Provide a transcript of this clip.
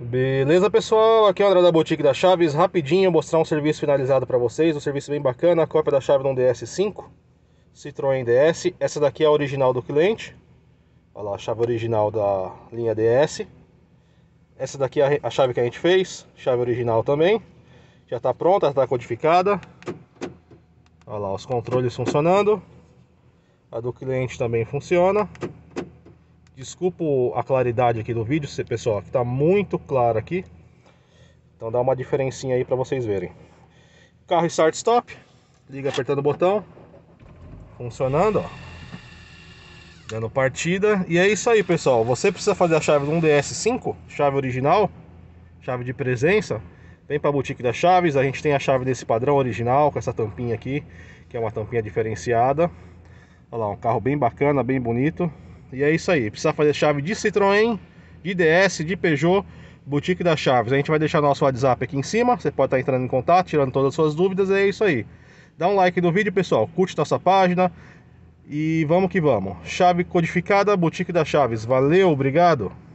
Beleza, pessoal? Aqui é o André da Boutique da Chaves. Rapidinho, mostrar um serviço finalizado para vocês. Um serviço bem bacana, a cópia da chave de um DS5, Citroën DS. Essa daqui é a original do cliente. Olha lá, a chave original da linha DS. Essa daqui é a chave que a gente fez, chave original também. Já está pronta, está codificada. Olha lá, os controles funcionando. A do cliente também funciona. Desculpa a claridade aqui do vídeo, pessoal, que tá muito claro aqui. Então dá uma diferencinha aí para vocês verem. Carro start stop, liga apertando o botão. Funcionando, ó. Dando partida. E é isso aí, pessoal. Você precisa fazer a chave do 1DS5, chave original, chave de presença. Vem para a boutique das chaves, a gente tem a chave desse padrão original, com essa tampinha aqui, que é uma tampinha diferenciada. Olha lá, um carro bem bacana, bem bonito. E é isso aí. Precisa fazer chave de Citroën, de DS, de Peugeot, Boutique das Chaves. A gente vai deixar nosso WhatsApp aqui em cima. Você pode estar entrando em contato, tirando todas as suas dúvidas. É isso aí. Dá um like no vídeo, pessoal. Curte nossa página. E vamos que vamos. Chave codificada, Boutique das Chaves. Valeu, obrigado.